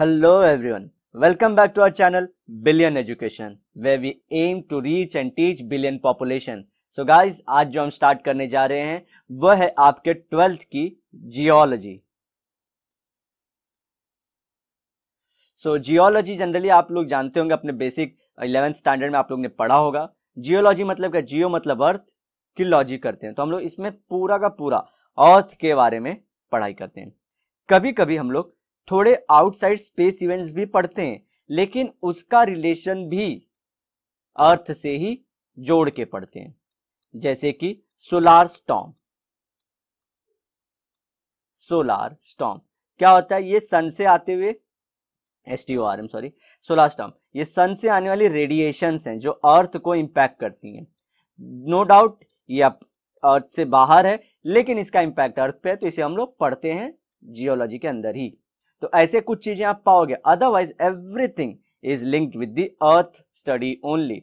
Hello everyone, welcome back to our channel Billion Education where we aim to reach and teach billion population. So guys, आज जो हम start करने जा रहे हैं वह है आपके ट्वेल्थ की जियोलॉजी सो जियोलॉजी जनरली आप लोग जानते होंगे अपने बेसिक इलेवेंथ स्टैंडर्ड में आप लोग ने पढ़ा होगा जियोलॉजी मतलब क्या जियो मतलब अर्थ की लॉजी करते हैं तो हम लोग इसमें पूरा का पूरा अर्थ के बारे में पढ़ाई करते हैं कभी कभी हम लोग थोड़े आउटसाइड स्पेस इवेंट्स भी पढ़ते हैं लेकिन उसका रिलेशन भी अर्थ से ही जोड़ के पढ़ते हैं जैसे कि सोलार स्टॉम सोलार स्टॉम क्या होता है ये सन से आते हुए S T O R M sorry solar storm ये सन से आने वाली रेडिएशन हैं जो अर्थ को इम्पैक्ट करती हैं नो डाउट ये अर्थ से बाहर है लेकिन इसका इंपैक्ट अर्थ पे है तो इसे हम लोग पढ़ते हैं जियोलॉजी के अंदर ही तो ऐसे कुछ चीजें आप पाओगे otherwise everything is linked with the earth study only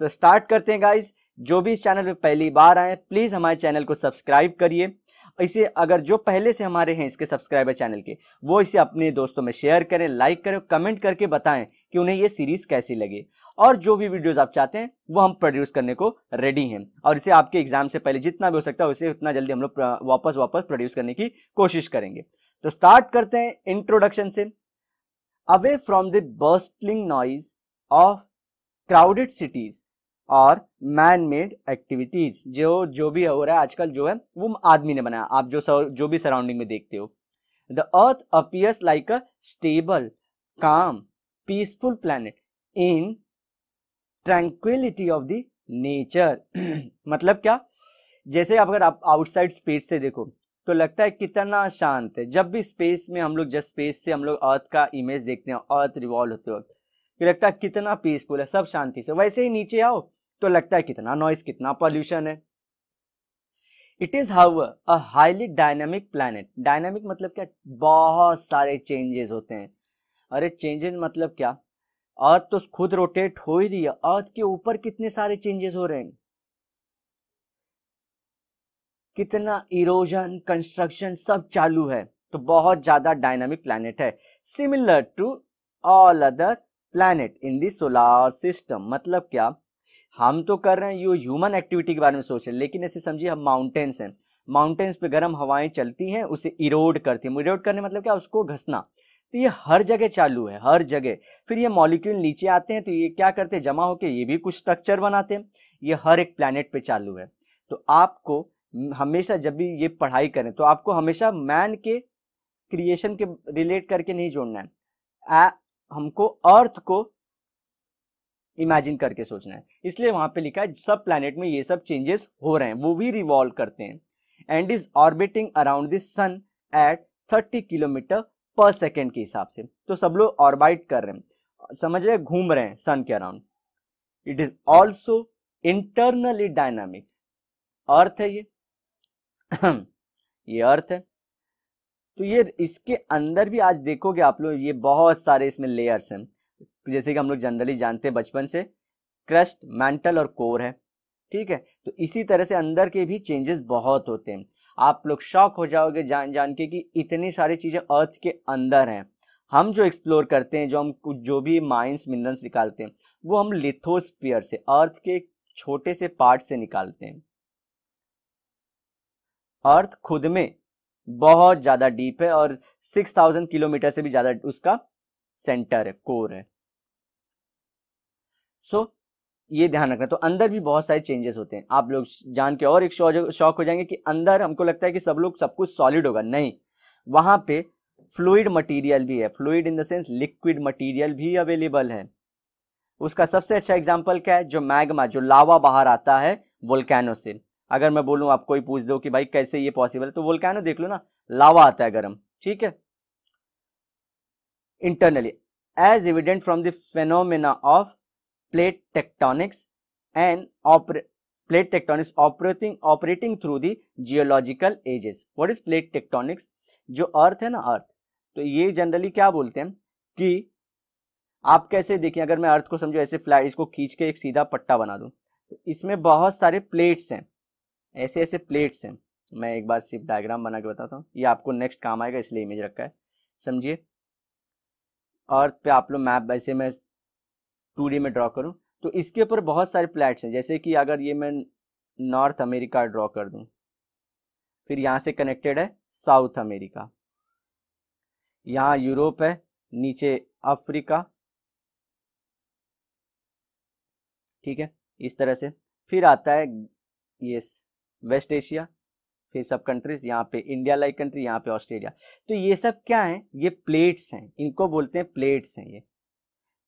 तो स्टार्ट करते हैं गाइज जो भी इस चैनल पे पहली बार आए प्लीज़ हमारे चैनल को सब्सक्राइब करिए इसे अगर जो पहले से हमारे हैं इसके सब्सक्राइबर चैनल के वो इसे अपने दोस्तों में शेयर करें लाइक करें कमेंट करके बताएं कि उन्हें ये सीरीज़ कैसी लगी और जो भी वीडियोस आप चाहते हैं वो हम प्रोड्यूस करने को रेडी हैं और इसे आपके एग्ज़ाम से पहले जितना भी हो सकता है उसे उतना जल्दी हम लोग वापस वापस प्रोड्यूस करने की कोशिश करेंगे तो स्टार्ट करते हैं इंट्रोडक्शन से away from the bustling noise of crowded cities और मैन मेड एक्टिविटीज जो जो भी हो रहा है आजकल जो है वो आदमी ने बनाया आप जो सर, जो भी सराउंडिंग में देखते हो the earth appears like a stable calm peaceful planet in tranquility of the nature मतलब क्या जैसे अगर आप आउटसाइड स्पेस से देखो तो लगता है कितना शांत है जब भी स्पेस में हम लोग जस्ट स्पेस से हम लोग अर्थ का इमेज देखते हैं अर्थ रिवॉल्व होते वक्त तो लगता है कितना पीसफुल है सब शांति से वैसे ही नीचे आओ तो लगता है कितना नॉइस कितना पॉल्यूशन है it is how a highly dynamic planet dynamic मतलब क्या बहुत सारे चेंजेस होते हैं अरे चेंजेस मतलब क्या अर्थ तो खुद रोटेट हो ही रही है अर्थ के ऊपर कितने सारे चेंजेस हो रहे हैं कितना इरोजन कंस्ट्रक्शन सब चालू है तो बहुत ज़्यादा डायनामिक प्लानट है similar to all other planets in the solar system मतलब क्या हम तो कर रहे हैं यू ह्यूमन एक्टिविटी के बारे में सोच रहे हैं लेकिन ऐसे समझिए हम माउंटेन्स हैं माउंटेन्स पे गर्म हवाएं चलती हैं उसे इरोड करती हैं इरोड करने मतलब क्या उसको घसना तो ये हर जगह चालू है हर जगह फिर ये मॉलिक्यूल नीचे आते हैं तो ये क्या करते हैं जमा होकर ये भी कुछ स्ट्रक्चर बनाते हैं ये हर एक प्लानट पर चालू है तो आपको हमेशा जब भी ये पढ़ाई करें तो आपको हमेशा मैन के क्रिएशन के रिलेट करके नहीं जोड़ना है आ, हमको अर्थ को इमेजिन करके सोचना है इसलिए वहां पे लिखा है सब प्लानट में ये सब चेंजेस हो रहे हैं वो भी रिवॉल्व करते हैं and is orbiting around this sun at thirty kilometre per second के हिसाब से तो सब लोग ऑर्बाइट कर रहे हैं समझ रहे घूम रहे हैं सन के around it is also internally dynamic earth है ये ये अर्थ है तो ये इसके अंदर भी आज देखोगे आप लोग ये बहुत सारे इसमें लेयर्स हैं जैसे कि हम लोग जनरली जानते हैं बचपन से क्रस्ट मेंटल और कोर है ठीक है तो इसी तरह से अंदर के भी चेंजेस बहुत होते हैं आप लोग शॉक हो जाओगे जान जान के कि इतनी सारी चीज़ें अर्थ के अंदर हैं हम जो एक्सप्लोर करते हैं जो हम जो भी माइंस मिनरल्स निकालते हैं वो हम लिथोस्पियर से अर्थ के छोटे से पार्ट से निकालते हैं अर्थ खुद में बहुत ज़्यादा डीप है और सिक्स थाउजेंड किलोमीटर से भी ज़्यादा उसका सेंटर है कोर है सो so, ये ध्यान रखना तो अंदर भी बहुत सारे चेंजेस होते हैं आप लोग जान के और एक शौक हो जाएंगे कि अंदर हमको लगता है कि सब लोग सब कुछ सॉलिड होगा नहीं वहां पे फ्लूड मटेरियल भी है fluid in the sense liquid material भी अवेलेबल है उसका सबसे अच्छा एग्जाम्पल क्या है जो मैग्मा जो लावा बाहर आता है वोल्कैनो से अगर मैं बोलूँ आपको ही पूछ दो कि भाई कैसे ये पॉसिबल है तो वोल्केनो देख लो ना लावा आता है गर्म ठीक है internally as evident from the phenomena of plate tectonics and plate tectonics operating operating through the geological ages what is plate tectonics जो अर्थ है ना अर्थ तो ये जनरली क्या बोलते हैं कि आप कैसे देखिए अगर मैं अर्थ को समझो ऐसे फ्लाइट इसको खींच के एक सीधा पट्टा बना दूं तो इसमें बहुत सारे प्लेट्स हैं ऐसे ऐसे प्लेट्स हैं मैं एक बार सिर्फ डायग्राम बना के बताता हूँ ये आपको नेक्स्ट काम आएगा इसलिए इमेज रखा है समझिए अर्थ पे आप लोग मैप ऐसे मैं टू में ड्रॉ करूँ तो इसके ऊपर बहुत सारे प्लेट्स हैं जैसे कि अगर ये मैं नॉर्थ अमेरिका ड्रॉ कर दूँ फिर यहाँ से कनेक्टेड है साउथ अमेरिका यहाँ यूरोप है नीचे अफ्रीका ठीक है इस तरह से फिर आता है ये वेस्ट एशिया फिर सब कंट्रीज यहाँ पे इंडिया लाइक कंट्री यहाँ पे ऑस्ट्रेलिया तो ये सब क्या है ये प्लेट्स हैं इनको बोलते हैं प्लेट्स हैं ये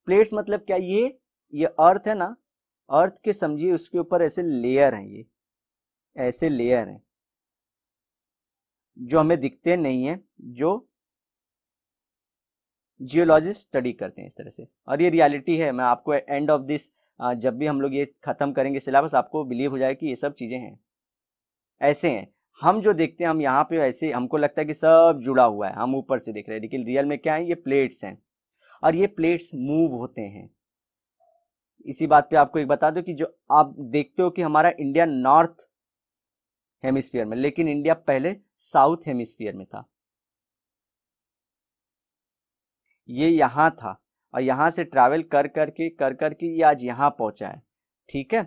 प्लेट्स मतलब क्या ये ये अर्थ है ना अर्थ के समझिए उसके ऊपर ऐसे लेयर हैं ये ऐसे लेयर हैं जो हमें दिखते नहीं है जो जियोलॉजिस्ट स्टडी करते हैं इस तरह से और ये रियलिटी है मैं आपको एंड ऑफ दिस जब भी हम लोग ये खत्म करेंगे सिलेबस आपको बिलीव हो जाए कि ये सब चीज़ें हैं ऐसे हैं हम जो देखते हैं हम यहाँ पे ऐसे हमको लगता है कि सब जुड़ा हुआ है हम ऊपर से देख रहे हैं लेकिन रियल में क्या है ये प्लेट्स हैं और ये प्लेट्स मूव होते हैं इसी बात पे आपको एक बता दो कि जो आप देखते हो कि हमारा इंडिया नॉर्थ हेमिस्फीयर में लेकिन इंडिया पहले साउथ हेमिस्फीयर में था ये यहां था और यहां से ट्रैवल कर करके कर करके ये आज यहां पहुंचा है ठीक है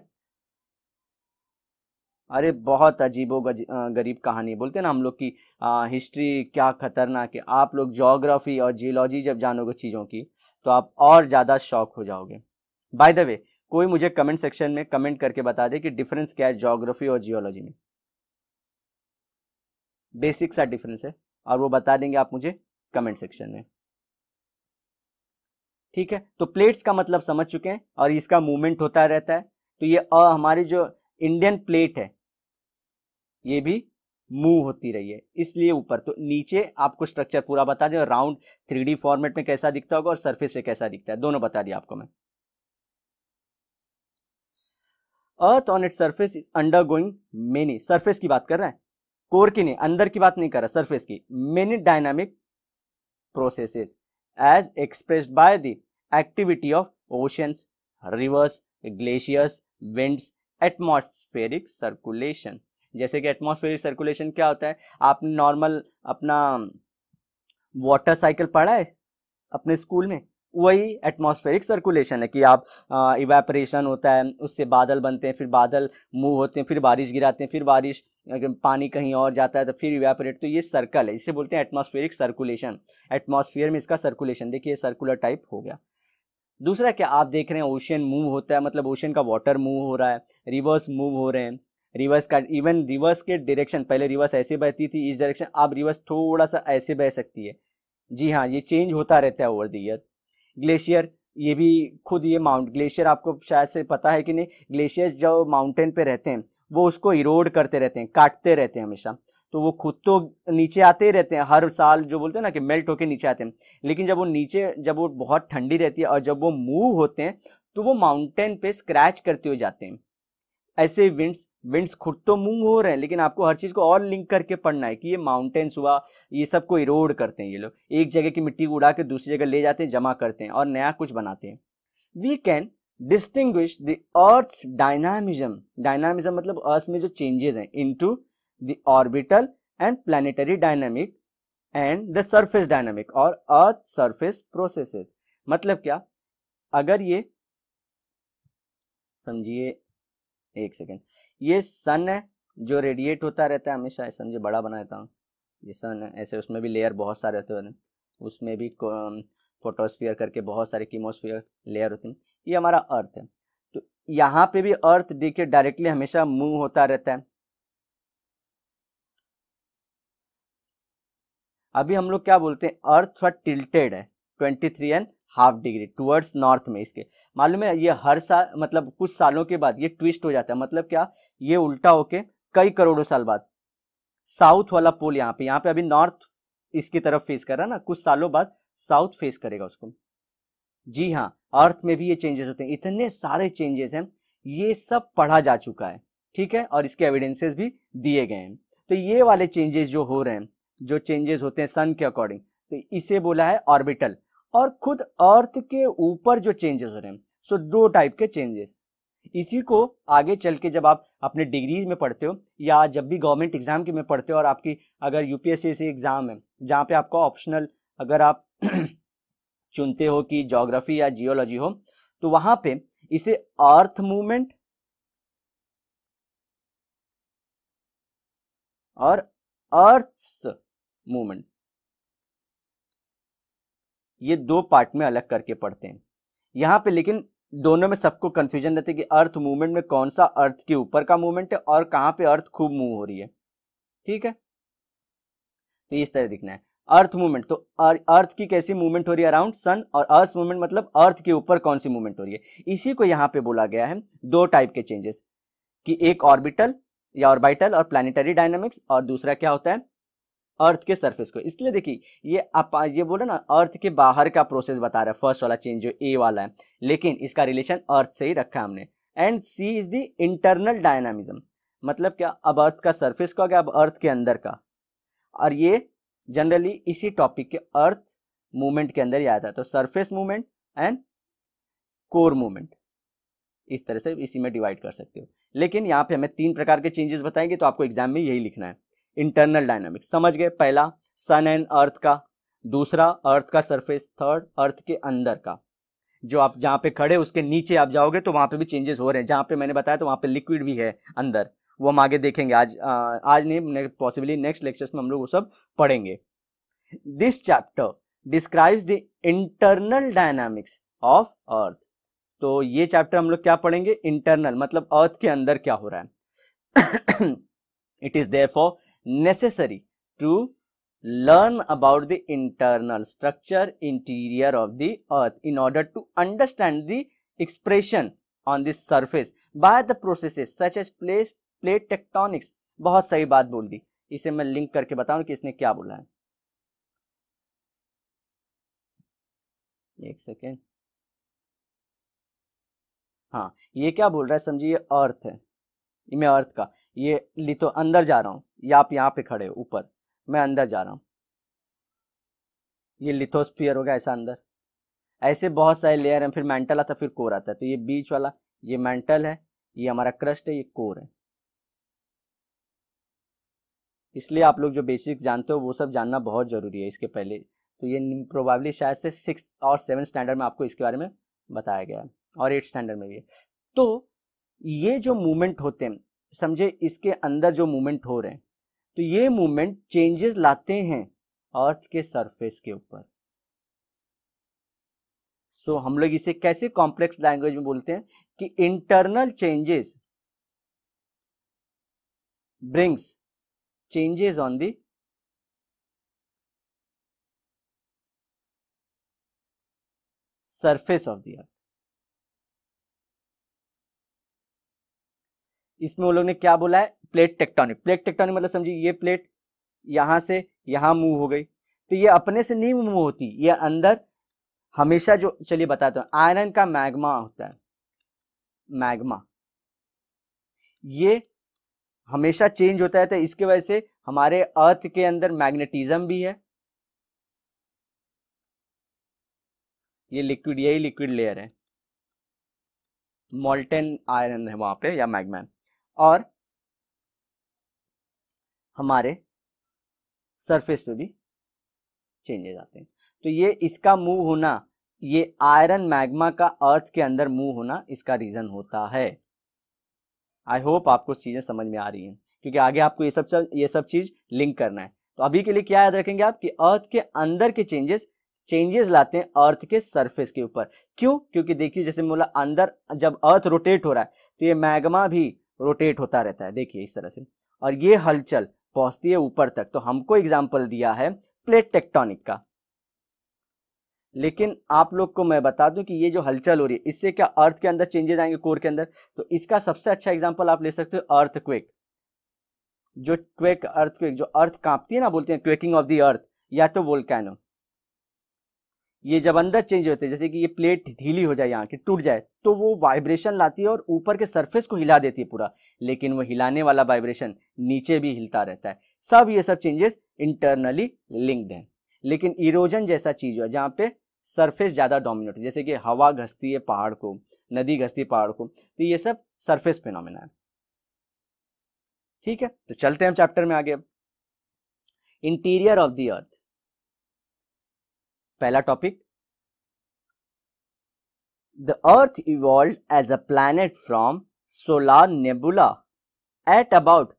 अरे बहुत अजीबो गरीब कहानी बोलते हैं ना हम लोग की आ, हिस्ट्री क्या खतरनाक है आप लोग जोग्राफी और जियोलॉजी जब जानोगे चीज़ों की तो आप और ज़्यादा शौक हो जाओगे बाय द वे कोई मुझे कमेंट सेक्शन में कमेंट करके बता दे कि डिफरेंस क्या है जोग्राफी और जियोलॉजी में बेसिक सा डिफरेंस है और वो बता देंगे आप मुझे कमेंट सेक्शन में ठीक है तो प्लेट्स का मतलब समझ चुके हैं और इसका मूवमेंट होता रहता है तो ये हमारी जो इंडियन प्लेट है ये भी मूव होती रही है इसलिए ऊपर तो नीचे आपको स्ट्रक्चर पूरा बता दें राउंड थ्री फॉर्मेट में कैसा दिखता होगा और सरफेस पे कैसा दिखता है दोनों बता दिया आपको मैं earth on it surface is undergoing many surface की बात कर रहे हैं कोर की नहीं अंदर की बात नहीं कर रहा सर्फेस की many dynamic processes as expressed by the activity of oceans rivers glaciers winds atmospheric circulation जैसे कि एटमॉस्फेरिक सर्कुलेशन क्या होता है आपने नॉर्मल अपना वाटर साइकिल पढ़ा है अपने स्कूल में वही एटमॉस्फेरिक सर्कुलेशन है कि आप इवेपरेशन होता है उससे बादल बनते हैं फिर बादल मूव होते हैं फिर बारिश गिराते हैं फिर बारिश पानी कहीं और जाता है तो फिर इवेपरेट तो ये सर्कल है इसे बोलते हैं एटमॉस्फेरिक सर्कुलेशन एटमॉस्फेयर में इसका सर्कुलेशन देखिए सर्कुलर टाइप हो गया दूसरा क्या आप देख रहे हैं ओशियन मूव होता है मतलब ओशियन का वाटर मूव हो रहा है रिवर्स मूव हो रहे हैं रिवर्स का इवन रिवर्स के डायरेक्शन पहले रिवर्स ऐसे बहती थी इस डायरेक्शन अब रिवर्स थोड़ा सा ऐसे बह सकती है जी हाँ ये चेंज होता रहता है ओवर द ईयर ग्लेशियर ये भी खुद ये माउंट ग्लेशियर आपको शायद से पता है कि नहीं ग्लेशियर जो माउंटेन पे रहते हैं वो उसको इरोड करते रहते हैं काटते रहते हैं हमेशा तो वो खुद तो नीचे आते ही रहते हैं हर साल जो बोलते हैं ना कि मेल्ट होके नीचे आते हैं लेकिन जब वो नीचे जब वो बहुत ठंडी रहती है और जब वो मूव होते हैं तो वो माउंटेन पे स्क्रैच करते हुए जाते हैं ऐसे विंड्स विंड्स खुद तो मूंग हो रहे हैं लेकिन आपको हर चीज़ को और लिंक करके पढ़ना है कि ये माउंटेन्स हुआ ये सब को इरोड करते हैं ये लोग एक जगह की मिट्टी को उड़ा के दूसरी जगह ले जाते हैं जमा करते हैं और नया कुछ बनाते हैं we can distinguish the earth dynamism dynamism मतलब अर्थ में जो चेंजेस हैं in the orbital and planetary dynamic and the surface dynamic और अर्थ सर्फेस प्रोसेसेस मतलब क्या अगर ये समझिए एक सेकेंड ये सन है जो रेडिएट होता रहता है हमेशा ऐसा मुझे बड़ा देता हूँ ये सन है ऐसे उसमें भी लेयर बहुत सारे होते हैं उसमें भी फोटोस्फीयर करके बहुत सारे कीमोस्फीयर लेयर होते हैं ये हमारा अर्थ है तो यहाँ पे भी अर्थ देखिए डायरेक्टली हमेशा मूव होता रहता है अभी हम लोग क्या बोलते हैं अर्थ थोड़ा टिल्टेड है twenty three and half degree towards north में इसके मालूम है ये हर साल मतलब कुछ सालों के बाद ये ट्विस्ट हो जाता है मतलब क्या ये उल्टा होके कई करोड़ों साल बाद साउथ वाला पोल यहाँ पे यहाँ पे अभी नॉर्थ इसकी तरफ फेस कर रहा है ना कुछ सालों बाद साउथ फेस करेगा उसको जी हाँ अर्थ में भी ये चेंजेस होते हैं इतने सारे चेंजेस हैं ये सब पढ़ा जा चुका है ठीक है और इसके एविडेंसेस भी दिए गए हैं तो ये वाले चेंजेस जो हो रहे हैं जो चेंजेस होते हैं सन के अकॉर्डिंग तो इसे बोला है ऑर्बिटल और खुद अर्थ के ऊपर जो चेंजेस हो रहे हैं सो दो टाइप के चेंजेस इसी को आगे चल के जब आप अपने डिग्री में पढ़ते हो या जब भी गवर्नमेंट एग्ज़ाम के में पढ़ते हो और आपकी अगर यूपीएससी से एग्ज़ाम है जहाँ पे आपका ऑप्शनल अगर आप चुनते हो कि जोग्राफी या जियोलॉजी हो तो वहां पे इसे अर्थ मूवमेंट और अर्थ मूवमेंट ये दो पार्ट में अलग करके पढ़ते हैं यहाँ पे लेकिन दोनों में सबको कन्फ्यूजन रहता है कि अर्थ मूवमेंट में कौन सा अर्थ के ऊपर का मूवमेंट है और कहाँ पे अर्थ खूब मूव हो रही है ठीक है तो इस तरह दिखना है अर्थ मूवमेंट तो अर्थ की कैसी मूवमेंट हो रही है अराउंड सन और अर्थ मूवमेंट मतलब अर्थ के ऊपर कौन सी मूवमेंट हो रही है इसी को यहाँ पे बोला गया है दो टाइप के चेंजेस कि एक ऑर्बिटल या ऑर्बिटल और प्लानिटरी डायनामिक्स और दूसरा क्या होता है अर्थ के सरफेस को इसलिए देखिए ये आप ये बोले ना अर्थ के बाहर का प्रोसेस बता रहा है फर्स्ट वाला चेंज जो ए वाला है लेकिन इसका रिलेशन अर्थ से ही रखा हमने and C is the internal dynamism मतलब क्या अब अर्थ का सरफेस का गया अब अर्थ के अंदर का और ये जनरली इसी टॉपिक के अर्थ मूवमेंट के अंदर ही आता है तो surface movement and core movement इस तरह से इसी में डिवाइड कर सकते हो लेकिन यहाँ पे हमें तीन प्रकार के चेंजेस बताएंगे तो आपको एग्जाम में यही लिखना है इंटरनल डायनामिक्स समझ गए पहला सन एंड अर्थ का दूसरा अर्थ का सरफेस थर्ड अर्थ के अंदर का जो आप जहाँ पे खड़े उसके नीचे आप जाओगे तो वहाँ पे भी चेंजेस हो रहे हैं जहाँ पे मैंने बताया तो वहाँ पे लिक्विड भी है अंदर वो हम आगे देखेंगे आज आ, आज नहीं पॉसिबली नेक्स्ट लेक्चर्स में हम लोग वो सब पढ़ेंगे this chapter describes the internal dynamics of earth तो ये चैप्टर हम लोग क्या पढ़ेंगे इंटरनल मतलब अर्थ के अंदर क्या हो रहा है it is there for necessary to learn about the internal structure interior of the earth in order to understand the expression on the surface by the processes such as place plate tectonics बहुत सही बात बोल दी इसे मैं link करके बताऊं कि इसने क्या बोला है एक सेकेंड हाँ ये क्या बोल रहा है समझिए अर्थ है मैं अर्थ का ये लिथो तो अंदर जा रहा हूँ या आप यहाँ पे खड़े हो ऊपर मैं अंदर जा रहा हूँ ये लिथोस्फियर हो गया ऐसा अंदर ऐसे बहुत सारे लेयर हैं फिर मेंटल आता है फिर कोर आता है तो ये बीच वाला ये मेंटल है ये हमारा क्रस्ट है ये कोर है इसलिए आप लोग जो बेसिक्स जानते हो वो सब जानना बहुत ज़रूरी है इसके पहले तो ये प्रोबेबली शायद से सिक्स और सेवन स्टैंडर्ड में आपको इसके बारे में बताया गया है और एट स्टैंडर्ड में भी तो ये जो मूवमेंट होते हैं समझे इसके अंदर जो मूवमेंट हो रहे हैं तो ये मूवमेंट चेंजेस लाते हैं अर्थ के सरफेस के ऊपर सो so, हम लोग इसे कैसे कॉम्प्लेक्स लैंग्वेज में बोलते हैं कि internal changes brings changes on the surface of the earth इसमें वो लोग ने क्या बोला है प्लेट टेक्टोनिक प्लेट टेक्टोनिक मतलब समझिए ये प्लेट यहाँ से यहाँ मूव हो गई तो ये अपने से नहीं मूव होती ये अंदर हमेशा जो चलिए बताते हैं आयरन का मैग्मा होता है मैग्मा ये हमेशा चेंज होता है तो इसके वजह से हमारे अर्थ के अंदर मैग्नेटिज्म भी है ये लिक्विड यही लिक्विड लेयर है मोल्टेन आयरन है वहां पे या मैगमैन और हमारे सरफेस पे भी चेंजेस आते हैं तो ये इसका मूव होना ये आयरन मैग्मा का अर्थ के अंदर मूव होना इसका रीज़न होता है आई होप आपको चीज़ें समझ में आ रही हैं क्योंकि आगे आपको ये सब ये सब चीज़ लिंक करना है तो अभी के लिए क्या याद रखेंगे आप कि अर्थ के अंदर के चेंजेस चेंजेस लाते हैं अर्थ के सरफेस के ऊपर क्यों क्योंकि देखिए जैसे बोला अंदर जब अर्थ रोटेट हो रहा है तो ये मैग्मा भी रोटेट होता रहता है देखिए इस तरह से और ये हलचल पहुंचती है ऊपर तक तो हमको एग्जाम्पल दिया है प्लेट टेक्टोनिक का लेकिन आप लोग को मैं बता दूं कि ये जो हलचल हो रही है इससे क्या अर्थ के अंदर चेंजेस आएंगे कोर के अंदर तो इसका सबसे अच्छा एग्जाम्पल आप ले सकते हो अर्थ क्वेक जो क्वेक अर्थ क्वेक जो अर्थ कांपती है ना बोलते हैं क्वेकिंग ऑफ द अर्थ या तो वोल्कैनो ये जब अंदर चेंज होते हैं जैसे कि ये प्लेट ढीली हो जाए यहाँ की टूट जाए तो वो वाइब्रेशन लाती है और ऊपर के सरफेस को हिला देती है पूरा लेकिन वो हिलाने वाला वाइब्रेशन नीचे भी हिलता रहता है सब ये सब चेंजेस इंटरनली लिंक्ड हैं लेकिन इरोजन जैसा चीज़ हो जहाँ पे सरफेस ज़्यादा डोमिनेट है जैसे कि हवा घसती है पहाड़ को नदी घसती है पहाड़ को तो ये सब सरफेस फिनोमिना है ठीक है तो चलते हैं चैप्टर में आगे इंटीरियर ऑफ द अर्थ पहला topic the earth evolve as a planet from solar nebula at about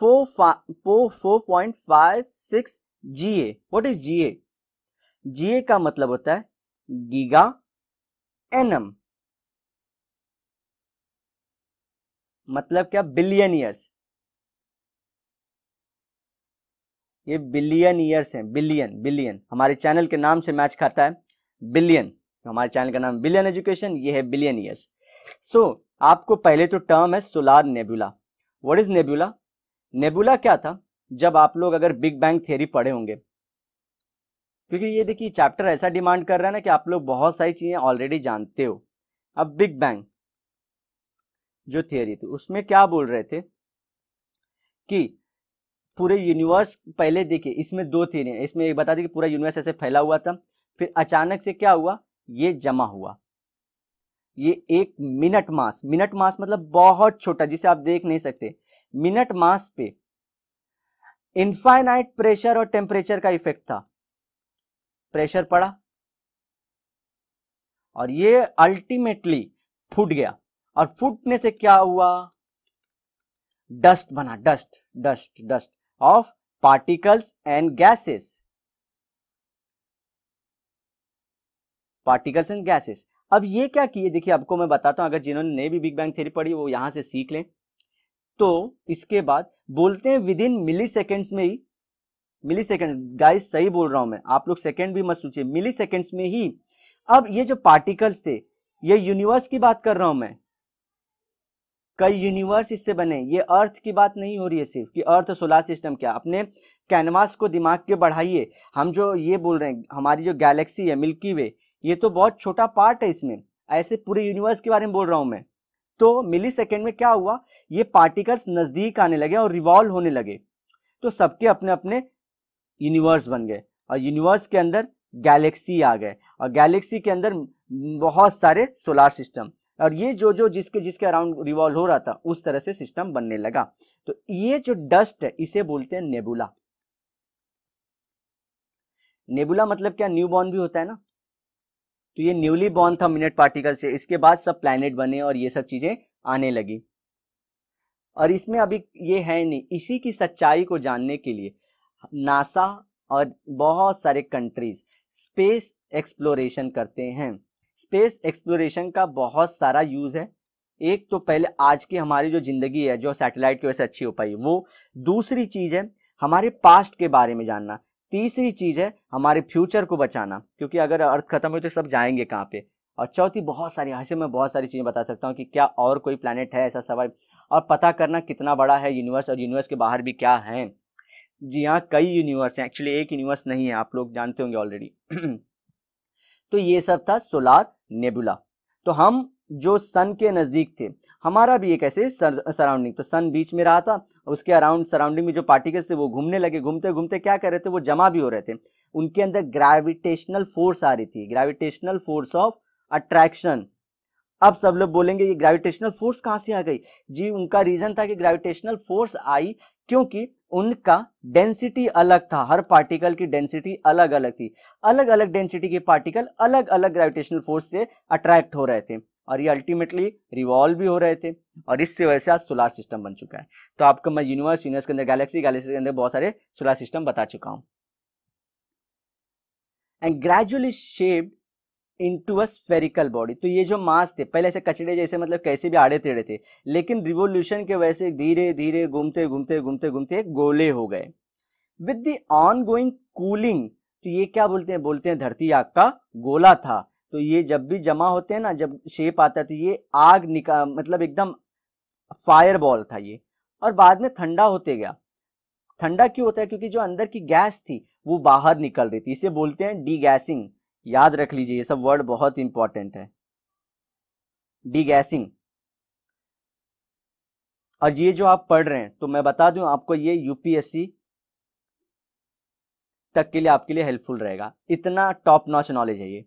four point five six GA what is GA GA का मतलब होता है गीगा एनम मतलब क्या बिलियन ईयर्स ये बिलियन ईयर्स हैं billion billion हमारे चैनल के नाम से मैच खाता है बिलियन हमारे चैनल का नाम बिलियन एजुकेशन ये है बिलियन ईयर्स सो आपको पहले तो टर्म है solar nebula what is nebula nebula क्या था जब आप लोग अगर बिग बैंग थ्योरी पढ़े होंगे क्योंकि ये देखिए चैप्टर ऐसा डिमांड कर रहा है ना कि आप लोग बहुत सारी चीज़ें ऑलरेडी जानते हो अब बिग बैंग जो थियरी थी उसमें क्या बोल रहे थे कि पूरे यूनिवर्स पहले देखिए इसमें दो थीरे हैं इसमें बता दें कि पूरा यूनिवर्स ऐसे फैला हुआ था फिर अचानक से क्या हुआ ये जमा हुआ ये एक मिनट मास मिनट मास मतलब बहुत छोटा जिसे आप देख नहीं सकते मिनट मास पे इंफाइनाइट प्रेशर और टेम्परेचर का इफेक्ट था प्रेशर पड़ा और ये अल्टीमेटली फूट गया और फूटने से क्या हुआ डस्ट बना dust dust dust of particles and gases particles and gases अब ये क्या किए देखिए आपको मैं बताता हूं अगर जिन्होंने भी बिग बैंग थ्योरी पढ़ी वो यहां से सीख लें तो इसके बाद बोलते हैं विद इन मिली सेकेंड्स में ही मिली सेकेंड गाइस सही बोल रहा हूं मैं आप लोग सेकेंड भी मत सोचिए मिली सेकेंड्स में ही अब ये जो पार्टिकल्स थे ये यूनिवर्स की बात कर रहा हूं मैं कई यूनिवर्स इससे बने ये अर्थ की बात नहीं हो रही है सिर्फ कि अर्थ सोलार सिस्टम क्या अपने कैनवास को दिमाग के बढ़ाइए हम जो ये बोल रहे हैं हमारी जो गैलेक्सी है मिल्की वे ये तो बहुत छोटा पार्ट है इसमें ऐसे पूरे यूनिवर्स के बारे में बोल रहा हूँ मैं तो मिली सेकेंड में क्या हुआ ये पार्टिकल्स नज़दीक आने लगे और रिवॉल्व होने लगे तो सबके अपने अपने यूनिवर्स बन गए और यूनिवर्स के अंदर गैलेक्सी आ गए और गैलेक्सी के अंदर बहुत सारे सोलार सिस्टम और ये जो जो जिसके जिसके अराउंड रिवॉल्व हो रहा था उस तरह से सिस्टम बनने लगा तो ये जो डस्ट है इसे बोलते हैं नेबुला नेबुला मतलब क्या न्यू बॉर्न भी होता है ना तो ये न्यूली बॉर्न था मिनट पार्टिकल से इसके बाद सब प्लैनेट बने और ये सब चीजें आने लगी और इसमें अभी ये है नहीं इसी की सच्चाई को जानने के लिए नासा और बहुत सारे कंट्रीज स्पेस एक्सप्लोरेशन करते हैं स्पेस एक्सप्लोरेशन का बहुत सारा यूज़ है एक तो पहले आज की हमारी जो ज़िंदगी है जो सैटेलाइट की वजह से अच्छी हो पाई वो दूसरी चीज़ है हमारे पास्ट के बारे में जानना तीसरी चीज़ है हमारे फ्यूचर को बचाना क्योंकि अगर अर्थ खत्म हो तो सब जाएंगे कहाँ पे और चौथी बहुत सारी यहाँ से मैं बहुत सारी चीज़ें बता सकता हूँ कि क्या और कोई प्लानट है ऐसा सवाल और पता करना कितना बड़ा है यूनिवर्स और यूनिवर्स के बाहर भी क्या है जी हाँ कई यूनिवर्स हैं एक्चुअली एक यूनिवर्स नहीं है आप लोग जानते होंगे ऑलरेडी तो ये सब था सोलार नेबुला तो हम जो सन के नज़दीक थे हमारा भी एक ऐसे सराउंडिंग तो सन बीच में रहा था उसके अराउंड सराउंडिंग में जो पार्टिकल्स थे वो घूमने लगे घूमते घूमते क्या कर रहे थे वो जमा भी हो रहे थे उनके अंदर ग्रेविटेशनल फोर्स आ रही थी ग्रेविटेशनल फोर्स ऑफ अट्रैक्शन अब सब लोग बोलेंगे ये ग्रेविटेशनल फोर्स कहाँ से आ गई जी उनका रीजन था कि ग्रेविटेशनल फोर्स आई क्योंकि उनका डेंसिटी अलग था हर पार्टिकल की डेंसिटी अलग अलग थी अलग अलग डेंसिटी के पार्टिकल अलग अलग ग्रेविटेशनल फोर्स से अट्रैक्ट हो रहे थे और ये अल्टीमेटली रिवॉल्व भी हो रहे थे और इससे वजह से आज सोलार सिस्टम बन चुका है तो आपको मैं यूनिवर्स यूनिवर्स के अंदर गैलेक्सी गैलेक्सी के अंदर बहुत सारे सोलार सिस्टम बता चुका हूँ and gradually shaped into a body तो ये जो मास थे पहले ऐसे कचड़े जैसे मतलब कैसे भी आड़े टेढ़े थे लेकिन रिवोल्यूशन के वजह से धीरे धीरे घूमते घूमते घूमते घूमते गोले हो गए with the ongoing cooling तो ये क्या बोलते हैं बोलते हैं धरती आग का गोला था तो ये जब भी जमा होते हैं ना जब शेप आता है तो ये आग निका मतलब एकदम फायर बॉल था ये और बाद में ठंडा होते गया ठंडा क्यों होता है क्योंकि जो अंदर की गैस थी वो बाहर निकल रही थी इसे बोलते हैं डी गैसिंग याद रख लीजिए ये सब वर्ड बहुत इंपॉर्टेंट है डी गैसिंग और ये जो आप पढ़ रहे हैं तो मैं बता दूं आपको ये यूपीएससी तक के लिए आपके लिए हेल्पफुल रहेगा इतना टॉप नॉच नॉलेज है ये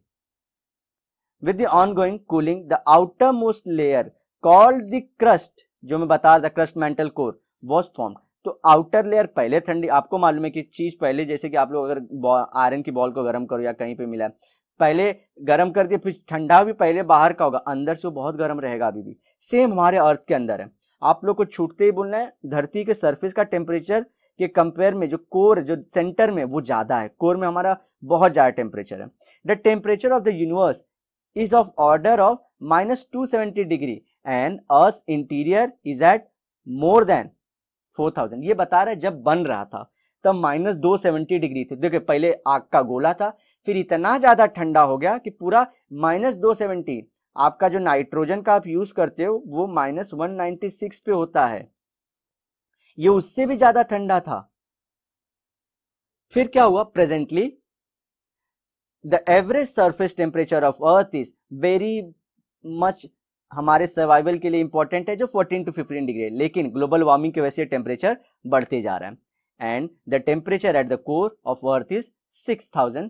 with the going cooling the outermost layer called the crust जो मैं बता रहा crust mantle core was form तो आउटर लेयर पहले ठंडी आपको मालूम है कि चीज पहले जैसे कि आप लोग अगर आयरन की बॉल को गर्म करो या कहीं पे मिला पहले गर्म कर दिया फिर ठंडा भी पहले बाहर का होगा अंदर से वो बहुत गर्म रहेगा अभी भी सेम हमारे अर्थ के अंदर है आप लोग को छूटते ही बोलना है धरती के सर्फेस का टेम्परेचर के कंपेयर में जो कोर जो सेंटर में वो ज़्यादा है कोर में हमारा बहुत ज़्यादा टेम्परेचर है the temperature of the universe is of order of minus two seventy degree and earth's interior is at more than four thousand ये बता रहा है जब बन रहा था तब माइनस दो सेवेंटी डिग्री थी देखिए पहले आग का गोला था फिर इतना ज़्यादा ठंडा हो गया कि पूरा माइनस दो सेवेंटी आपका जो नाइट्रोजन का आप यूज़ करते हो वो माइनस वन नाइन्टी सिक्स पे होता है ये उससे भी ज़्यादा ठंडा था फिर क्या हुआ presently the average surface temperature of earth is very much हमारे सर्वाइवल के लिए इंपॉर्टेंट है जो 14 टू 15 डिग्री लेकिन ग्लोबल वार्मिंग की वजह से टेम्परेचर बढ़ते जा रहा है and the temperature at the core of earth is 6000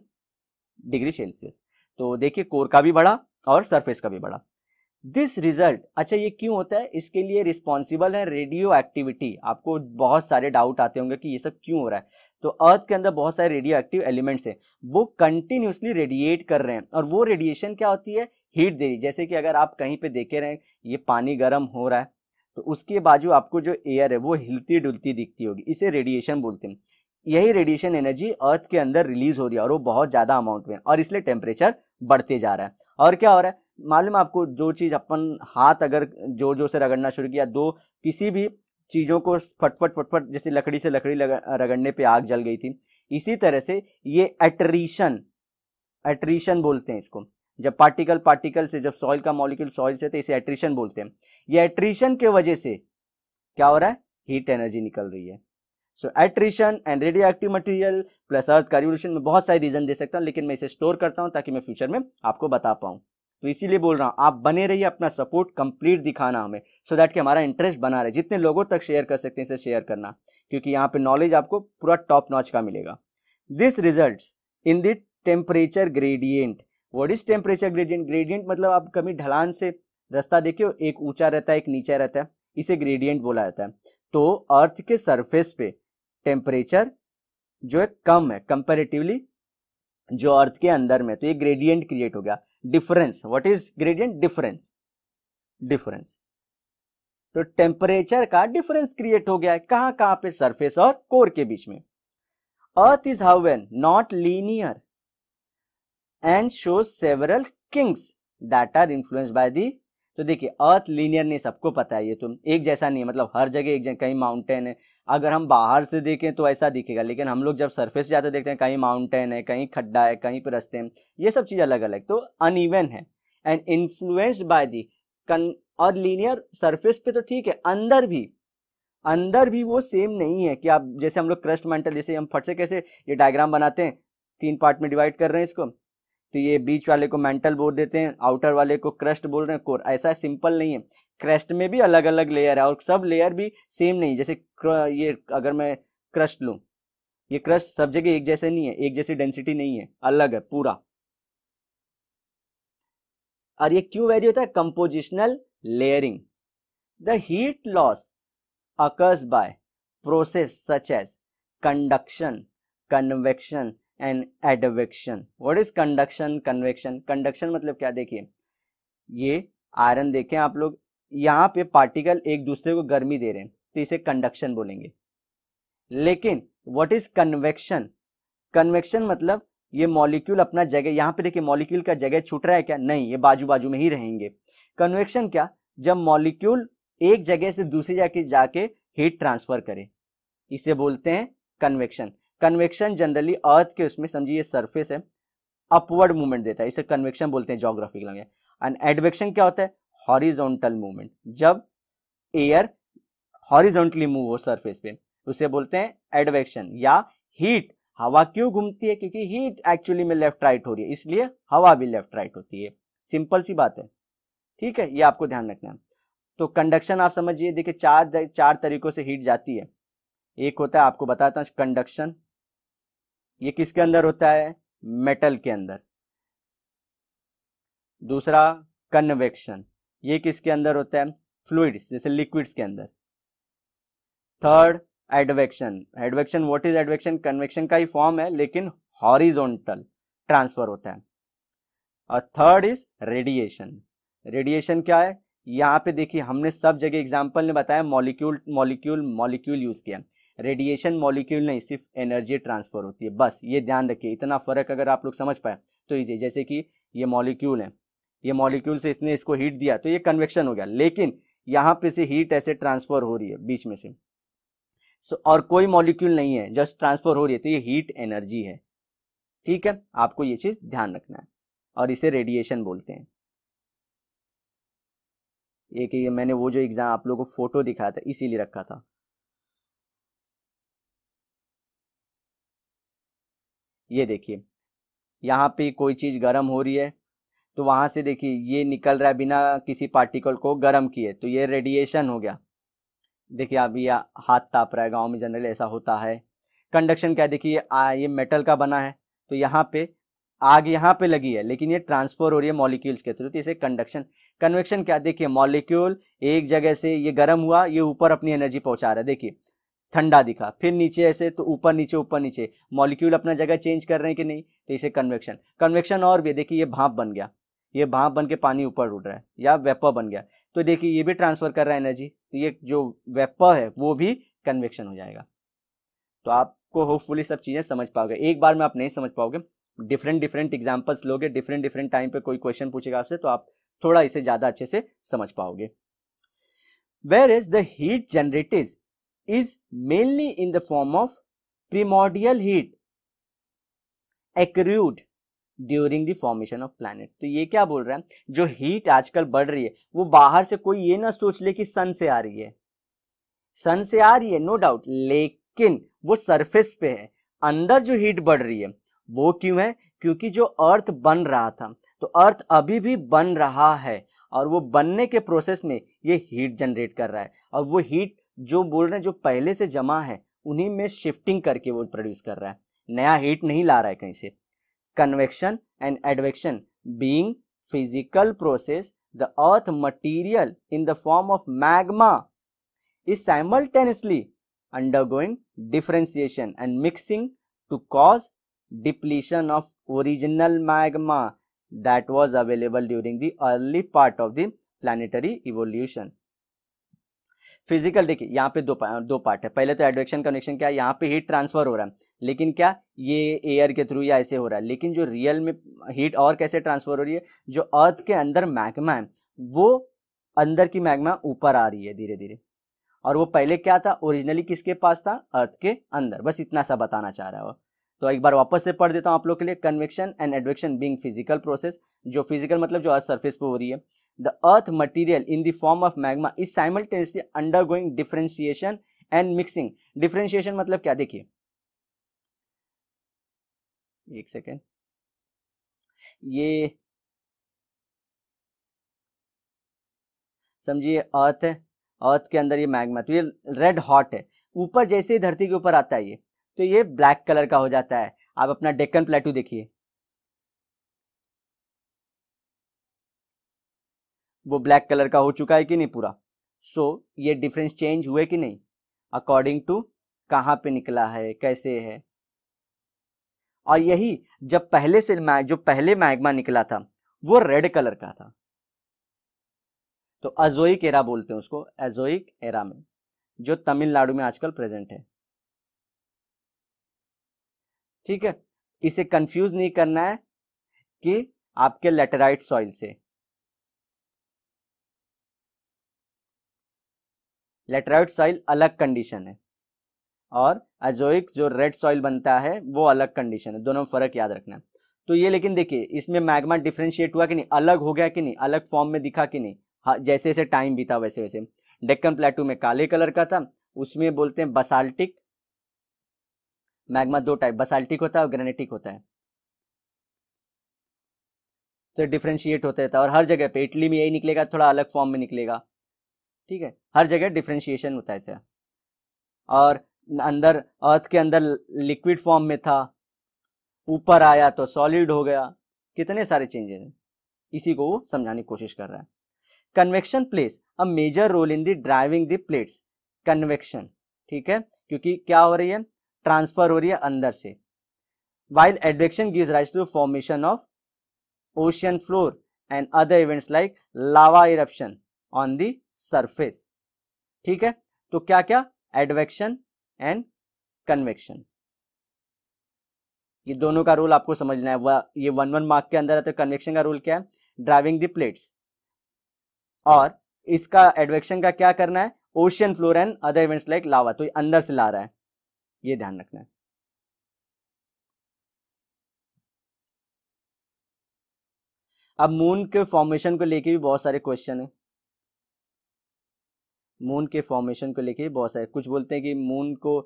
degree Celsius तो देखिए कोर का भी बढ़ा और सरफेस का भी बढ़ा दिस रिजल्ट अच्छा ये क्यों होता है इसके लिए रिस्पॉन्सिबल है रेडियो एक्टिविटी आपको बहुत सारे डाउट आते होंगे कि ये सब क्यों हो रहा है तो अर्थ के अंदर बहुत सारे रेडियो एक्टिव एलिमेंट्स हैं वो कंटिन्यूसली रेडिएट कर रहे हैं और वो रेडिएशन क्या होती है हीट दे रही जैसे कि अगर आप कहीं पे देखे रहे ये पानी गर्म हो रहा है तो उसके बाजू आपको जो एयर है वो हिलती डुलती दिखती होगी इसे रेडिएशन बोलते हैं यही रेडिएशन एनर्जी अर्थ के अंदर रिलीज हो रही है और वो बहुत ज़्यादा अमाउंट में और इसलिए टेम्परेचर बढ़ते जा रहा है और क्या हो रहा है मालूम है आपको जो चीज़ अपन हाथ अगर जोर जोर से रगड़ना शुरू किया दो किसी भी चीज़ों को फटफट फटफट जैसे लकड़ी से लकड़ी रगड़ने पर आग जल गई थी इसी तरह से ये एट्रीशन एट्रीशन बोलते हैं इसको जब पार्टिकल पार्टिकल से जब सॉइल का मॉलिक्यूल सॉइल से तो इसे एट्रीशन बोलते हैं ये एट्रीशन के वजह से क्या हो रहा है हीट एनर्जी निकल रही है so attrition and radioactive material plus earth revolution में बहुत सारे रीजन दे सकता हूँ लेकिन मैं इसे स्टोर करता हूँ ताकि मैं फ्यूचर में आपको बता पाऊँ तो इसीलिए बोल रहा हूँ आप बने रहिए अपना सपोर्ट कंप्लीट दिखाना हमें सो so दैट कि हमारा इंटरेस्ट बना रहे जितने लोगों तक शेयर कर सकते हैं इसे शेयर करना क्योंकि यहाँ पे नॉलेज आपको पूरा टॉप नॉच का मिलेगा this result in the temperature gradient what is temperature gradient gradient मतलब आप कभी ढलान से रास्ता देखियो एक ऊंचा रहता है एक नीचा रहता है इसे ग्रेडियंट बोला जाता है तो अर्थ के सरफेस पे टेम्परेचर जो है कम है कंपेरेटिवली जो अर्थ के अंदर में तो ये ग्रेडियंट क्रिएट हो गया difference what is gradient difference difference तो टेम्परेचर का डिफरेंस क्रिएट हो गया है कहां कहां पे सरफेस और कोर के बीच में earth is however not linear and shows several kinks that are influence by the तो देखिए अर्थ लीनियरनेस सबको पता है ये तो एक जैसा नहीं है मतलब हर जगह एक जगह कहीं माउंटेन है अगर हम बाहर से देखें तो ऐसा दिखेगा लेकिन हम लोग जब सरफेस जाते देखते हैं कहीं माउंटेन है कहीं खड्डा है कहीं पर रस्ते हैं ये सब चीज़ अलग अलग तो अनइवन है एंड इन्फ्लुएंस्ड बाय दी कन और लीनियर सरफेस पे तो ठीक है अंदर भी अंदर भी वो सेम नहीं है कि आप जैसे हम लोग क्रस्ट मेंटल जैसे हम फट से कैसे ये डायग्राम बनाते हैं तीन पार्ट में डिवाइड कर रहे हैं इसको तो ये बीच वाले को मेंटल बोल देते हैं आउटर वाले को क्रस्ट बोल रहे हैं कोर ऐसा सिंपल नहीं है क्रस्ट में भी अलग अलग लेयर है और सब लेयर भी सेम नहीं जैसे ये अगर मैं क्रस्ट लूँ ये क्रस्ट सब जगह एक जैसे नहीं है एक जैसी डेंसिटी नहीं है अलग है पूरा और ये क्यों वेरी होता है compositional layering the heat loss occurs by process such as conduction convection and advection what is conduction convection conduction मतलब क्या देखिए ये आयरन देखें आप लोग यहाँ पे पार्टिकल एक दूसरे को गर्मी दे रहे हैं तो इसे कंडक्शन बोलेंगे लेकिन वट इज कन्वेक्शन कन्वेक्शन मतलब ये मॉलिक्यूल अपना जगह यहाँ पे देखिए मॉलिक्यूल का जगह छूट रहा है क्या नहीं ये बाजू बाजू में ही रहेंगे कन्वेक्शन क्या जब मॉलिक्यूल एक जगह से दूसरी जगह जाके हीट ट्रांसफर करे इसे बोलते हैं कन्वेक्शन कन्वेक्शन जनरली अर्थ के उसमें समझिए सरफेस है अपवर्ड मूवमेंट देता है इसे कन्वेक्शन बोलते हैं जोग्राफी लैंग्वेज एंड एडवेक्शन क्या होता है हॉरिजॉन्टल मूवमेंट जब एयर हॉरिजॉन्टली मूव हो सरफेस पे उसे बोलते हैं एडवेक्शन या हीट हवा क्यों घूमती है क्योंकि हीट एक्चुअली में लेफ्ट राइट हो रही है इसलिए हवा भी लेफ्ट राइट होती है सिंपल सी बात है ठीक है ये आपको ध्यान रखना है तो कंडक्शन आप समझिए देखिए चार चार तरीकों से हीट जाती है एक होता है आपको बताता हूँ कंडक्शन ये किसके अंदर होता है मेटल के अंदर दूसरा कन्वेक्शन ये किसके अंदर होता है फ्लूइड्स जैसे लिक्विड्स के अंदर third advection advection what is advection convection का ही फॉर्म है लेकिन हॉरिजॉन्टल ट्रांसफर होता है और थर्ड इज रेडिएशन रेडिएशन क्या है यहाँ पे देखिए हमने सब जगह एग्जाम्पल ने बताया मॉलिक्यूल मॉलिक्यूल मॉलिक्यूल यूज किया रेडिएशन मॉलिक्यूल नहीं सिर्फ एनर्जी ट्रांसफर होती है बस ये ध्यान रखिए इतना फ़र्क अगर आप लोग समझ पाए तो इजी जैसे कि ये मॉलिक्यूल है ये मॉलिक्यूल से इसने इसको हीट दिया तो ये कन्वेक्शन हो गया लेकिन यहाँ पे से हीट ऐसे ट्रांसफर हो रही है बीच में से सो और कोई मॉलिक्यूल नहीं है जस्ट ट्रांसफर हो रही है तो ये हीट एनर्जी है ठीक है आपको ये चीज़ ध्यान रखना है और इसे रेडिएशन बोलते हैं ये मैंने वो जो एग्ज़ाम आप लोगों को फ़ोटो दिखाया था इसीलिए रखा था ये देखिए यहाँ पे कोई चीज़ गर्म हो रही है तो वहाँ से देखिए ये निकल रहा है बिना किसी पार्टिकल को गर्म किए तो ये रेडिएशन हो गया देखिए अभी हाथ ताप रहा है गाँव में जनरली ऐसा होता है कंडक्शन क्या देखिए ये मेटल का बना है तो यहाँ पे आग यहाँ पे लगी है लेकिन ये ट्रांसफर हो रही है मॉलिक्यूल्स के थ्रू तो इसे कंडक्शन कन्वेक्शन क्या देखिए मॉलिक्यूल एक जगह से ये गर्म हुआ ये ऊपर अपनी एनर्जी पहुंचा रहा है देखिए ठंडा दिखा फिर नीचे ऐसे तो ऊपर नीचे ऊपर नीचे मॉलिक्यूल अपना जगह चेंज कर रहे हैं कि नहीं तो इसे कन्वेक्शन कन्वेक्शन और भी देखिए ये भाप बन गया ये भाप बन के पानी ऊपर उड़ रहा है या वेपर बन गया तो देखिए ये भी ट्रांसफर कर रहा है एनर्जी तो ये जो वेपर है वो भी कन्वेक्शन हो जाएगा तो आपको होपफुली सब चीज़ें समझ पाओगे एक बार में आप नहीं समझ पाओगे डिफरेंट डिफरेंट एग्जाम्पल्स लोगे डिफरेंट डिफरेंट टाइम पे कोई क्वेश्चन पूछेगा आपसे तो आप थोड़ा इसे ज़्यादा अच्छे से समझ पाओगे where is the heat generates is mainly in the form of primordial heat accrued during the formation of planet तो ये क्या बोल रहा है जो हीट आजकल बढ़ रही है वो बाहर से कोई ये ना सोच ले कि सन से आ रही है सन से आ रही है नो no डाउट लेकिन वो सरफेस पे है अंदर जो हीट बढ़ रही है वो क्यों है क्योंकि जो अर्थ बन रहा था तो अर्थ अभी भी बन रहा है और वो बनने के प्रोसेस में ये हीट जनरेट कर रहा है और वो हीट जो बोल रहे हैं जो पहले से जमा है उन्हीं में शिफ्टिंग करके वो प्रोड्यूस कर रहा है नया हीट नहीं ला रहा है कहीं से convection and advection being physical process the earth material in the form of magma is simultaneously undergoing differentiation and mixing to cause depletion of original magma that was available during the early part of the planetary evolution physical देखिए यहाँ पे दो पा, दो part है पहले तो advection connection क्या है यहाँ पे हीट ट्रांसफर हो रहा है लेकिन क्या ये एयर के थ्रू या ऐसे हो रहा है लेकिन जो रियल में हीट और कैसे ट्रांसफर हो रही है जो अर्थ के अंदर मैग्मा है वो अंदर की मैग्मा ऊपर आ रही है धीरे धीरे और वो पहले क्या था ओरिजिनली किसके पास था अर्थ के अंदर बस इतना सा बताना चाह रहा है वो तो एक बार वापस से पढ़ देता हूँ आप लोग के लिए convection and advection being physical process जो फिजिकल मतलब जो अर्थ सरफेस पे हो रही है the earth material in the form of magma is simultaneously undergoing differentiation and mixing differentiation मतलब क्या देखिए एक सेकेंड ये समझिए अर्थ है अर्थ के अंदर ये मैग्मा तो ये रेड हॉट है ऊपर जैसे ही धरती के ऊपर आता है ये तो ये ब्लैक कलर का हो जाता है आप अपना डेक्कन प्लेटू देखिए वो ब्लैक कलर का हो चुका है कि नहीं पूरा सो so, ये डिफरेंस चेंज हुए कि नहीं अकॉर्डिंग टू कहाँ पे निकला है कैसे है और यही जब पहले से जो पहले मैग्मा निकला था वो रेड कलर का था तो अजोइक एरा बोलते हैं उसको एजोइक एरा में जो तमिलनाडु में आजकल प्रेजेंट है ठीक है इसे कंफ्यूज नहीं करना है कि आपके लेटेराइट सॉइल से लेटराइट सॉइल अलग कंडीशन है और अजोइक जो रेड सॉइल बनता है वो अलग कंडीशन है दोनों में फ़र्क याद रखना तो ये लेकिन देखिए इसमें मैग्मा डिफ्रेंशिएट हुआ कि नहीं अलग हो गया कि नहीं अलग फॉर्म में दिखा कि नहीं हाँ जैसे जैसे टाइम बीता वैसे वैसे डेक्कन प्लेटू में काले कलर का था उसमें बोलते हैं बसाल्टिक मैग्मा दो टाइप बसाल्टिक होता है और ग्रेनेटिक होता है तो डिफ्रेंशिएट होता रहता है और हर जगह पे इटली में यही निकलेगा थोड़ा अलग फॉर्म में निकलेगा ठीक है हर जगह डिफ्रेंशिएशन होता है सर और अंदर अर्थ के अंदर लिक्विड फॉर्म में था ऊपर आया तो सॉलिड हो गया कितने सारे चेंजेस हैं इसी को वो समझाने की कोशिश कर रहा है convection plays a major role in the driving the plates convection ठीक है क्योंकि क्या हो रही है ट्रांसफर हो रही है अंदर से while advection gives rise to formation of ocean floor and other events like lava eruption on the surface ठीक है तो क्या क्या एडवेक्शन एंड कन्वेक्शन ये दोनों का रूल आपको समझना है वह ये वन वन मार्क के अंदर है तो कन्वेक्शन का रूल क्या है ड्राइविंग द प्लेट्स और इसका एडवेक्शन का क्या करना है ocean floor and other events like lava तो ये अंदर से ला रहा है ये ध्यान रखना है अब मून के फॉर्मेशन को लेके भी बहुत सारे क्वेश्चन है मून के फॉर्मेशन को लेके बहुत सारे कुछ बोलते हैं कि मून को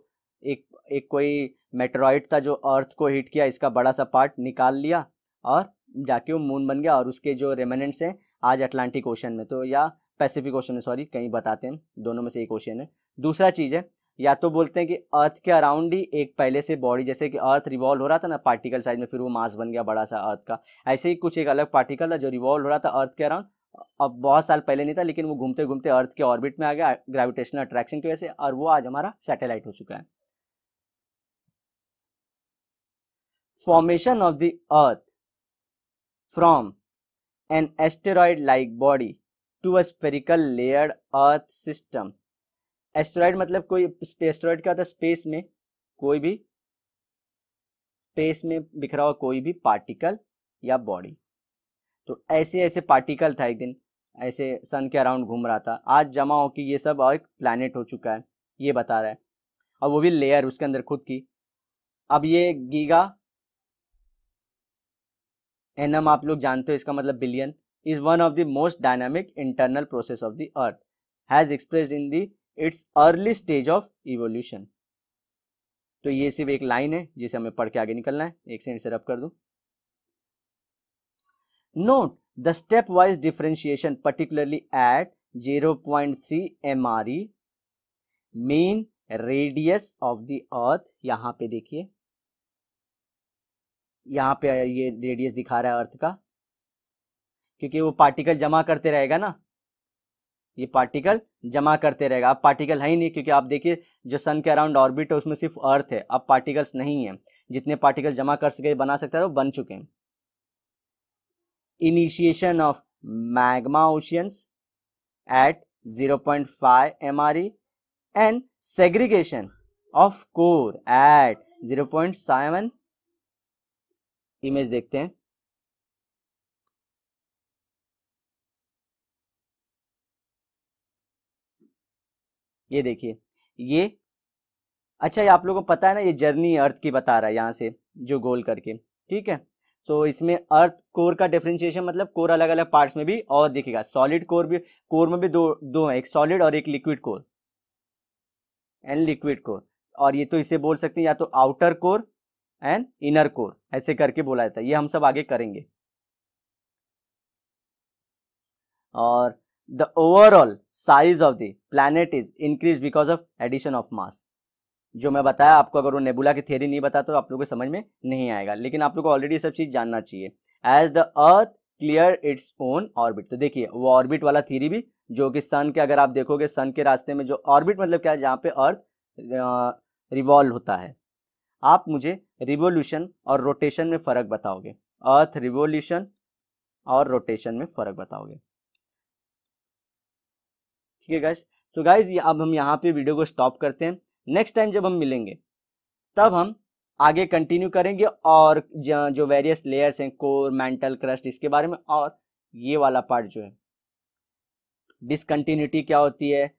एक एक कोई मेट्रॉइड था जो अर्थ को हिट किया इसका बड़ा सा पार्ट निकाल लिया और जाके वो मून बन गया और उसके जो रेमेनेंट्स हैं आज अटलांटिक ओशन में तो या पैसिफिक ओशन में सॉरी कहीं बताते हैं दोनों में से एक ओशन है दूसरा चीज़ है या तो बोलते हैं कि अर्थ के अराउंड ही एक पहले से बॉडी जैसे कि अर्थ रिवॉल्व हो रहा था ना पार्टिकल साइज में फिर वो मास बन गया बड़ा सा अर्थ का ऐसे ही कुछ एक अलग पार्टिकल था जो रिवॉल्व हो रहा था अर्थ के अराउंड अब बहुत साल पहले नहीं था लेकिन वो घूमते घूमते अर्थ के ऑर्बिट में आ गया ग्रेविटेशनल अट्रैक्शन की वजह से और वो आज हमारा सैटेलाइट हो चुका है formation of the earth from an asteroid like body to a spherical layered earth system asteroid मतलब कोई एस्टेरॉयड क्या होता है स्पेस में कोई भी स्पेस में बिखरा हुआ कोई भी पार्टिकल या बॉडी तो ऐसे ऐसे पार्टिकल था एक दिन ऐसे सन के अराउंड घूम रहा था आज जमा हो कि ये सब और एक प्लानट हो चुका है ये बता रहा है और वो भी लेयर उसके अंदर खुद की अब ये गीगा एनम आप लोग जानते हो इसका मतलब billion is one of the most dynamic internal process of the earth has expressed in the its early stage of evolution तो ये सिर्फ एक लाइन है जिसे हमें पढ़ के आगे निकलना है एक सेंट से रब कर दूँ Note the stepwise differentiation particularly at 0.3 MRE mean radius of the earth यहां पे देखिए यहां पे ये रेडियस दिखा रहा है अर्थ का क्योंकि वो पार्टिकल जमा करते रहेगा ना ये पार्टिकल जमा करते रहेगा अब पार्टिकल है ही नहीं क्योंकि आप देखिए जो सन के अराउंड ऑर्बिट है उसमें सिर्फ अर्थ है अब पार्टिकल्स नहीं है जितने पार्टिकल जमा कर सके बना सकता है वो बन चुके हैं initiation of magma oceans at 0.5 MRE and segregation of core at 0.7 image देखते हैं ये देखिए ये अच्छा ये आप लोगों को पता है ना ये जर्नी अर्थ की बता रहा है यहाँ से जो गोल करके ठीक है तो इसमें अर्थ कोर का डिफ्रेंशिएशन मतलब कोर अलग अलग पार्ट्स में भी और दिखेगा सॉलिड कोर भी कोर में भी दो दो हैं एक सॉलिड और एक liquid core and liquid core और ये तो इसे बोल सकते हैं या तो outer core and inner core ऐसे करके बोला जाता है ये हम सब आगे करेंगे और the overall size of the planet is increase because of addition of mass जो मैं बताया आपको अगर वो नेबुला की थेरी नहीं बता तो आप लोगों को समझ में नहीं आएगा लेकिन आप लोग को ऑलरेडी सब चीज़ जानना चाहिए as the earth clear its own orbit तो देखिए वो ऑर्बिट वाला थीरी भी जो कि सन के अगर आप देखोगे सन के रास्ते में जो ऑर्बिट मतलब क्या है जहाँ पे अर्थ रिवॉल्व होता है आप मुझे रिवोल्यूशन और रोटेशन में फ़र्क बताओगे अर्थ रिवोल्यूशन और रोटेशन में फ़र्क बताओगे ठीक है गाइज तो गाइज अब हम यहाँ पे वीडियो को स्टॉप करते हैं नेक्स्ट टाइम जब हम मिलेंगे तब हम आगे कंटिन्यू करेंगे और जो वेरियस लेयर्स हैं कोर मेंटल क्रस्ट इसके बारे में और ये वाला पार्ट जो है डिसकंटिन्यूटी क्या होती है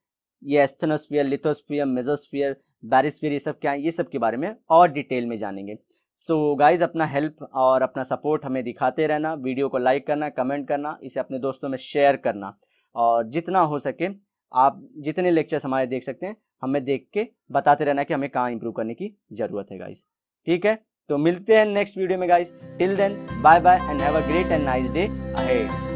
ये एस्थनोस्फियर लिथोस्फियर मेजोस्फियर बैरिस्फियर ये सब क्या है ये सब के बारे में और डिटेल में जानेंगे सो so, गाइज अपना हेल्प और अपना सपोर्ट हमें दिखाते रहना वीडियो को लाइक करना कमेंट करना इसे अपने दोस्तों में शेयर करना और जितना हो सके आप जितने लेक्चर्स हमारे देख सकते हैं हमें देख के बताते रहना कि हमें कहाँ इंप्रूव करने की ज़रूरत है गाइस ठीक है तो मिलते हैं नेक्स्ट वीडियो में guys till then bye bye and have a great and nice day ahead